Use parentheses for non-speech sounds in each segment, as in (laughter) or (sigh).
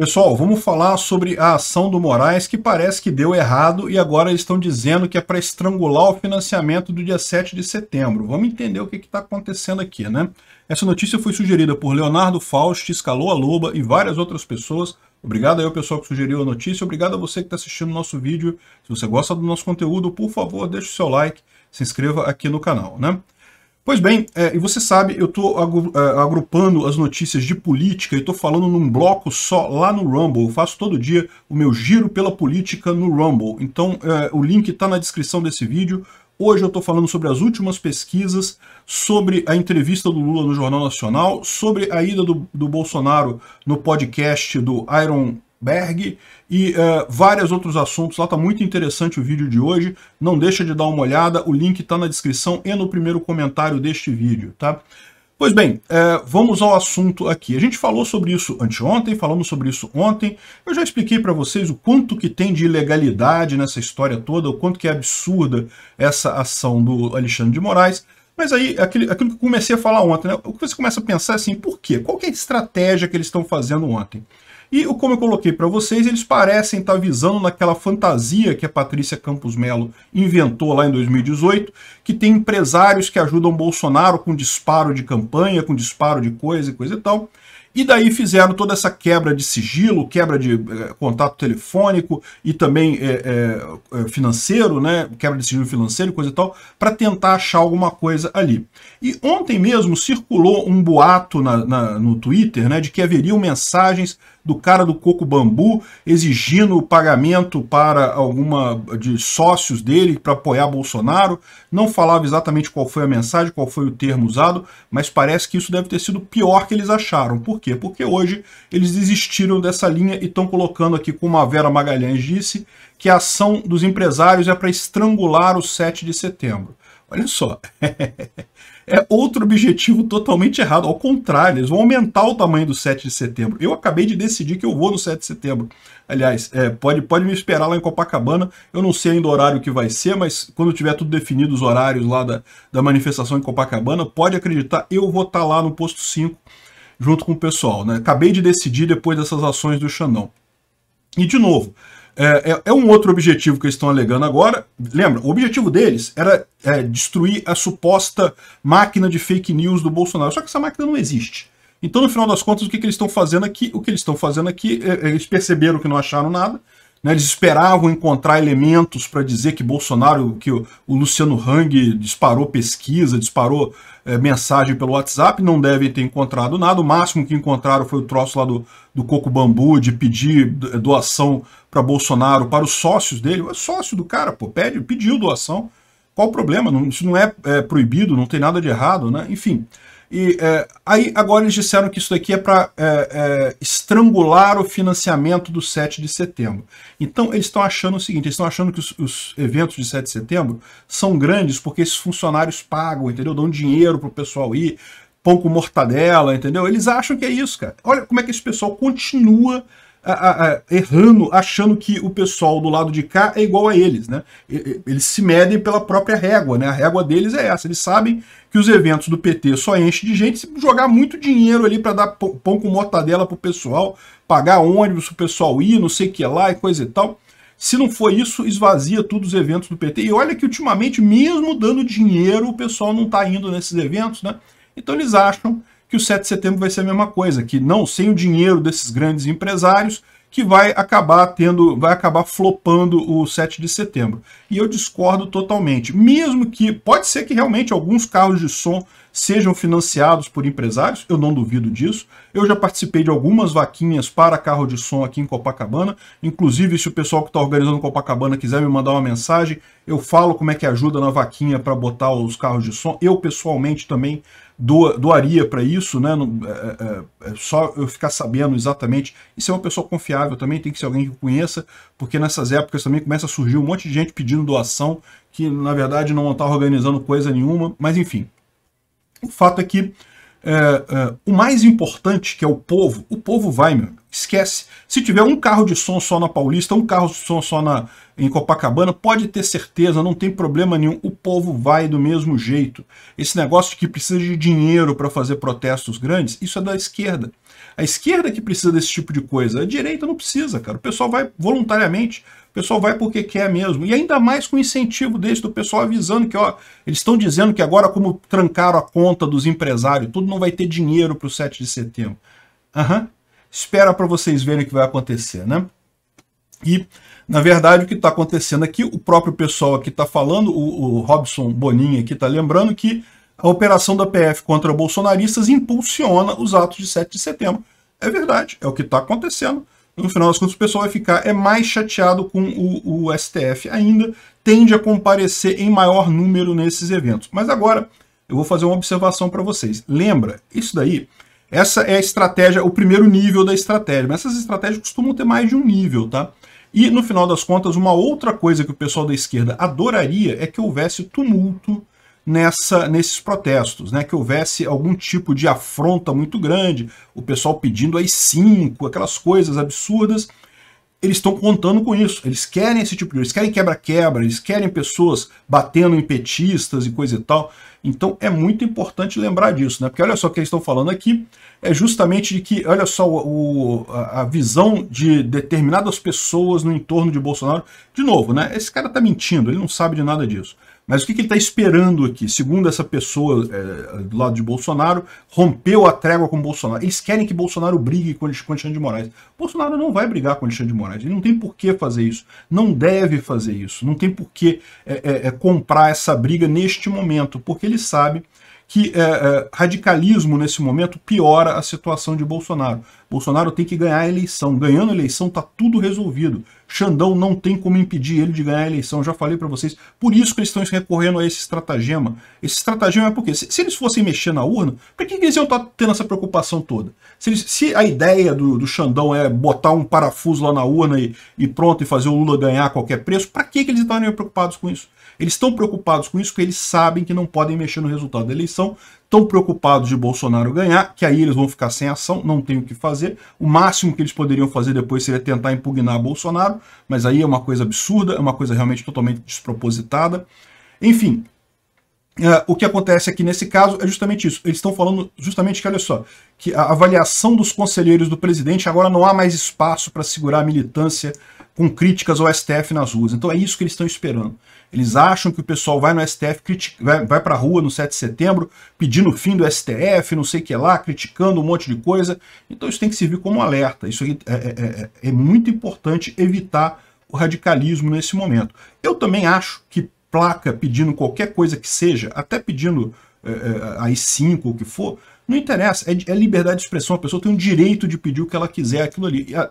Pessoal, vamos falar sobre a ação do Moraes, que parece que deu errado e agora eles estão dizendo que é para estrangular o financiamento do dia 7 de setembro. Vamos entender o que está acontecendo aqui, né? Essa notícia foi sugerida por Leonardo Faust, Escalou a Loba e várias outras pessoas. Obrigado aí ao pessoal que sugeriu a notícia, obrigado a você que está assistindo o nosso vídeo. Se você gosta do nosso conteúdo, por favor, deixe o seu like, se inscreva aqui no canal, né? Pois bem, é, e você sabe, eu estou é, agrupando as notícias de política e estou falando num bloco só lá no Rumble. Eu faço todo dia o meu giro pela política no Rumble. Então é, o link está na descrição desse vídeo. Hoje eu estou falando sobre as últimas pesquisas, sobre a entrevista do Lula no Jornal Nacional, sobre a ida do, do Bolsonaro no podcast do Iron Berg e uh, vários outros assuntos. Lá está muito interessante o vídeo de hoje. Não deixa de dar uma olhada. O link está na descrição e no primeiro comentário deste vídeo, tá? Pois bem, eh, vamos ao assunto aqui. A gente falou sobre isso anteontem, falamos sobre isso ontem. Eu já expliquei para vocês o quanto que tem de ilegalidade nessa história toda, o quanto que é absurda essa ação do Alexandre de Moraes. Mas aí, aquilo, aquilo que eu comecei a falar ontem, né? o que você começa a pensar é assim, por quê? Qual é a estratégia que eles estão fazendo ontem? E como eu coloquei para vocês, eles parecem estar tá visando naquela fantasia que a Patrícia Campos Melo inventou lá em 2018, que tem empresários que ajudam Bolsonaro com disparo de campanha, com disparo de coisa e coisa e tal. E daí fizeram toda essa quebra de sigilo, quebra de eh, contato telefônico e também eh, eh, financeiro, né? Quebra de sigilo financeiro e coisa e tal, para tentar achar alguma coisa ali. E ontem mesmo circulou um boato na, na, no Twitter, né, de que haveriam mensagens do cara do Coco Bambu exigindo o pagamento para alguma de sócios dele para apoiar Bolsonaro. Não falava exatamente qual foi a mensagem, qual foi o termo usado, mas parece que isso deve ter sido pior que eles acharam. Por quê? Porque hoje eles desistiram dessa linha e estão colocando aqui, como a Vera Magalhães disse, que a ação dos empresários é para estrangular o 7 de setembro. Olha só. (laughs) é outro objetivo totalmente errado. Ao contrário, eles vão aumentar o tamanho do 7 de setembro. Eu acabei de decidir que eu vou no 7 de setembro. Aliás, é, pode, pode me esperar lá em Copacabana. Eu não sei ainda o horário que vai ser, mas quando tiver tudo definido, os horários lá da, da manifestação em Copacabana, pode acreditar, eu vou estar tá lá no posto 5 junto com o pessoal. Né? Acabei de decidir depois dessas ações do Xandão. E de novo, é, é, é, um outro objetivo que eles estão alegando agora. Lembra, o objetivo deles era é, destruir a suposta máquina de fake news do Bolsonaro. Só que essa máquina não existe. Então, no final das contas, o que, que eles estão fazendo aqui? O que eles estão fazendo aqui, é, é eles perceberam que não acharam nada, né? Eles esperavam encontrar elementos para dizer que Bolsonaro, que o, o Luciano Hang disparou pesquisa, disparou é, mensagem pelo WhatsApp, não devem ter encontrado nada. O máximo que encontraram foi o troço lá do, do Coco Bambu, de pedir eh, doação para Bolsonaro, para os sócios dele. É sócio do cara, pô, pede, pediu doação. Qual o problema? Não, isso não é, é proibido, não tem nada de errado, né? Enfim. E é, aí agora eles disseram que isso daqui é para é, é, estrangular o financiamento do 7 de setembro. Então eles estão achando o seguinte, eles estão achando que os, os, eventos de 7 de setembro são grandes porque esses funcionários pagam, entendeu? Dão dinheiro para o pessoal ir, pão com mortadela, entendeu? Eles acham que é isso, cara. Olha como é que esse pessoal continua a, a, errando, achando que o pessoal do lado de cá é igual a eles, né? Eles se medem pela própria régua, né? A régua deles é essa. Eles sabem que os eventos do PT só enchem de gente se jogar muito dinheiro ali para dar pão com mortadela pro pessoal, pagar ônibus pro pessoal ir, não sei o que lá e coisa e tal. Se não for isso, esvazia todos os eventos do PT. E olha que ultimamente, mesmo dando dinheiro, o pessoal não está indo nesses eventos, né? Então eles acham que o 7 de setembro vai ser a mesma coisa, que não sem o dinheiro desses grandes empresários, que vai acabar tendo, vai acabar flopando o 7 de setembro. E eu discordo totalmente. Mesmo que pode ser que realmente alguns carros de som sejam financiados por empresários, eu não duvido disso. Eu já participei de algumas vaquinhas para carro de som aqui em Copacabana. Inclusive, se o pessoal que está organizando Copacabana quiser me mandar uma mensagem, eu falo como é que ajuda na vaquinha para botar os carros de som. Eu pessoalmente também do, doaria para isso, né? Não, é é, é, é, só eu ficar sabendo exatamente. E ser uma pessoa confiável também, tem que ser alguém que conheça, porque nessas épocas também começa a surgir um monte de gente pedindo doação, que na verdade não está organizando coisa nenhuma, mas enfim. O fato é que é, é, o mais importante, que é o povo, o povo vai, meu. Esquece. Se tiver um carro de som só na Paulista, um carro de som só na, em Copacabana, pode ter certeza, não tem problema nenhum. O povo vai do mesmo jeito. Esse negócio de que precisa de dinheiro para fazer protestos grandes, isso é da esquerda. A esquerda que precisa desse tipo de coisa, a direita não precisa, cara. O pessoal vai voluntariamente, o pessoal vai porque quer mesmo. E ainda mais com incentivo desse do pessoal avisando que, ó, eles estão dizendo que agora, como trancaram a conta dos empresários, tudo não vai ter dinheiro para o 7 de setembro. Aham. Uhum. Espera para vocês verem o que vai acontecer, né? E, na verdade, o que está acontecendo aqui, o próprio pessoal aqui está falando, o, o Robson Boninho aqui está lembrando que a operação da PF contra bolsonaristas impulsiona os atos de 7 de setembro. É verdade, é o que está acontecendo. No final das contas, o pessoal vai ficar é mais chateado com o, o STF ainda, tende a comparecer em maior número nesses eventos. Mas agora, eu vou fazer uma observação para vocês. Lembra, isso daí, essa é a estratégia, o primeiro nível da estratégia. Mas essas estratégias costumam ter mais de um nível, tá? E, no final das contas, uma outra coisa que o pessoal da esquerda adoraria é que houvesse tumulto nessa, nesses protestos, né? que houvesse algum tipo de afronta muito grande, o pessoal pedindo aí cinco, aquelas coisas absurdas. Eles estão contando com isso, eles querem esse tipo de. Eles querem quebra-quebra, eles querem pessoas batendo em petistas e coisa e tal. Então é muito importante lembrar disso, né? Porque olha só o que eles estão falando aqui, é justamente de que, olha só, o, a, visão de determinadas pessoas no entorno de Bolsonaro. De novo, né? Esse cara tá mentindo, ele não sabe de nada disso. Mas o que, que ele está esperando aqui? Segundo essa pessoa é, do lado de Bolsonaro, rompeu a trégua com Bolsonaro. Eles querem que Bolsonaro brigue com, com Alexandre de Moraes. Bolsonaro não vai brigar com Alexandre de Moraes. Ele não tem por que fazer isso. Não deve fazer isso. Não tem por que é, é, é comprar essa briga neste momento, porque ele sabe que é, é, radicalismo nesse momento piora a situação de Bolsonaro. Bolsonaro tem que ganhar a eleição. Ganhando a eleição está tudo resolvido. Xandão não tem como impedir ele de ganhar a eleição, já falei para vocês. Por isso que eles estão recorrendo a esse estratagema. Esse estratagema é porque, se, se eles fossem mexer na urna, para que, que eles iam estar tá tendo essa preocupação toda? Se, eles, se a ideia do, do, Xandão é botar um parafuso lá na urna e, e pronto, e fazer o Lula ganhar a qualquer preço, para que, que eles estariam preocupados com isso? Eles estão preocupados com isso porque eles sabem que não podem mexer no resultado da eleição, estão preocupados de Bolsonaro ganhar, que aí eles vão ficar sem ação, não tem o que fazer. O máximo que eles poderiam fazer depois seria tentar impugnar Bolsonaro, mas aí é uma coisa absurda, é uma coisa realmente totalmente despropositada. Enfim, Uh, o que acontece aqui nesse caso é justamente isso. Eles estão falando justamente que, olha só, que a avaliação dos conselheiros do presidente agora não há mais espaço para segurar a militância com críticas ao STF nas ruas. Então é isso que eles estão esperando. Eles acham que o pessoal vai no STF, vai, vai para a rua no 7 de setembro, pedindo o fim do STF, não sei o que lá, criticando um monte de coisa. Então isso tem que servir como um alerta. Isso é, é, é, é muito importante evitar o radicalismo nesse momento. Eu também acho que placa pedindo qualquer coisa que seja, até pedindo é, é, cinco ou o que for, não interessa, é, é, liberdade de expressão, a pessoa tem o direito de pedir o que ela quiser, aquilo ali. É,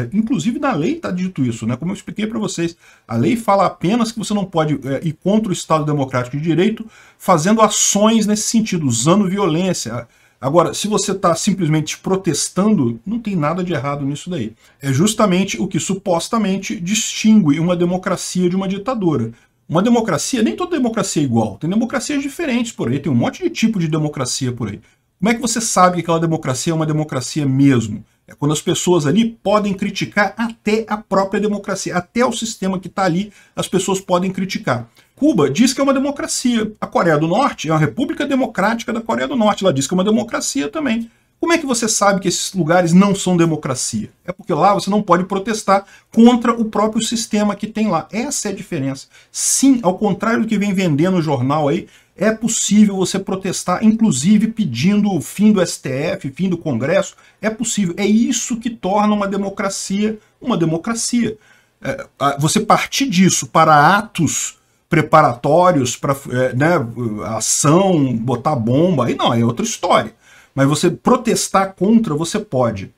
é, inclusive na lei está dito isso, né? como eu expliquei para vocês, a lei fala apenas que você não pode é, ir contra o Estado Democrático de Direito fazendo ações nesse sentido, usando violência, Agora, se você está simplesmente protestando, não tem nada de errado nisso daí. É justamente o que supostamente distingue uma democracia de uma ditadura. Uma democracia, nem toda democracia é igual. Tem democracias diferentes por aí, tem um monte de tipo de democracia por aí. Como é que você sabe que aquela democracia é uma democracia mesmo? É quando as pessoas ali podem criticar até a própria democracia, até o sistema que está ali, as pessoas podem criticar. Cuba diz que é uma democracia. A Coreia do Norte é uma república democrática da Coreia do Norte. Ela diz que é uma democracia também. Como é que você sabe que esses lugares não são democracia? É porque lá você não pode protestar contra o próprio sistema que tem lá. Essa é a diferença. Sim, ao contrário do que vem vendendo o jornal aí, é possível você protestar, inclusive pedindo o fim do STF, fim do Congresso. É possível. É isso que torna uma democracia uma democracia. É, você partir disso para atos preparatórios, para é, né, ação, botar bomba, aí não, é outra história. Mas você protestar contra, você pode.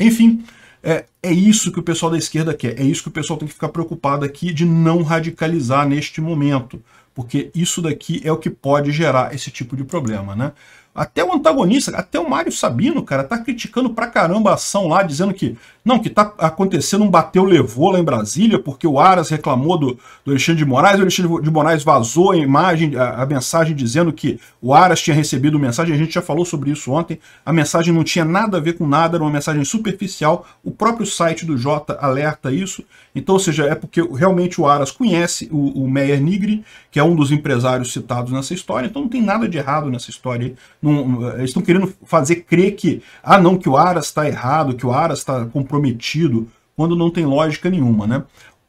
Enfim, é, é isso que o pessoal da esquerda quer. É isso que o pessoal tem que ficar preocupado aqui de não radicalizar neste momento. Porque isso daqui é o que pode gerar esse tipo de problema, né? Até o antagonista, até o Mário Sabino, cara, tá criticando pra caramba a ação lá, dizendo que não, que tá acontecendo um bateu-levou lá em Brasília, porque o Aras reclamou do, do Alexandre de Moraes, o Alexandre de Moraes vazou a imagem, a, a mensagem dizendo que o Aras tinha recebido mensagem, a gente já falou sobre isso ontem, a mensagem não tinha nada a ver com nada, era uma mensagem superficial, o próprio site do Jota alerta isso, então, ou seja, é porque realmente o Aras conhece o, o Meyer Nigri, que é um dos empresários citados nessa história, então não tem nada de errado nessa história. Não, eles estão querendo fazer crer que, ah não, que o Aras está errado, que o Aras está comprometido, quando não tem lógica nenhuma, né?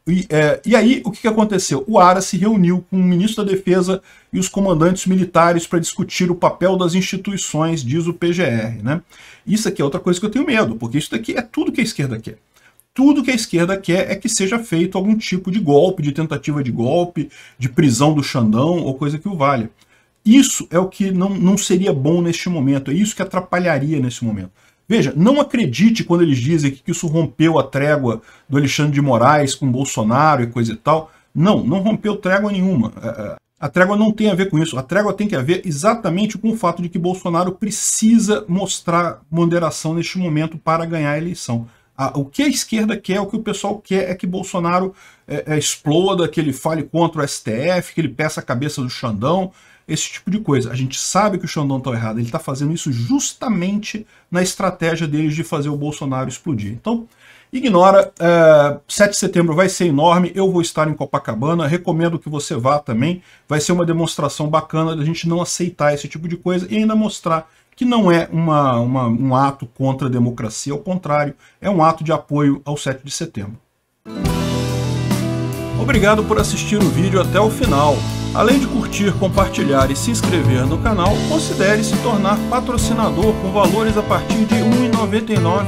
E, é, e, aí, o que, que aconteceu? O Aras se reuniu com o ministro da Defesa e os comandantes militares para discutir o papel das instituições, diz o PGR. Né? Isso aqui é outra coisa que eu tenho medo, porque isso daqui é tudo que a esquerda quer tudo que a esquerda quer é que seja feito algum tipo de golpe, de tentativa de golpe, de prisão do Xandão ou coisa que o valha. Isso é o que não, não seria bom neste momento, é isso que atrapalharia nesse momento. Veja, não acredite quando eles dizem que isso rompeu a trégua do Alexandre de Moraes com Bolsonaro e coisa e tal. Não, não rompeu trégua nenhuma. É, é, a trégua não tem a ver com isso. A trégua tem que ver exatamente com o fato de que Bolsonaro precisa mostrar moderação neste momento para ganhar a eleição o que a esquerda quer, o que o pessoal quer é que Bolsonaro é, é, exploda, que ele fale contra o STF, que ele peça a cabeça do Xandão, esse tipo de coisa. A gente sabe que o Xandão está errado, ele está fazendo isso justamente na estratégia deles de fazer o Bolsonaro explodir. Então, ignora. É, 7 de setembro vai ser enorme, eu vou estar em Copacabana, recomendo que você vá também. Vai ser uma demonstração bacana da gente não aceitar esse tipo de coisa e ainda mostrar que não é uma, uma, um ato contra a democracia, ao contrário, é um ato de apoio ao 7 de setembro. Obrigado por assistir o vídeo até o final. Além de curtir, compartilhar e se inscrever no canal, considere se tornar patrocinador com valores a partir de R$ 1,99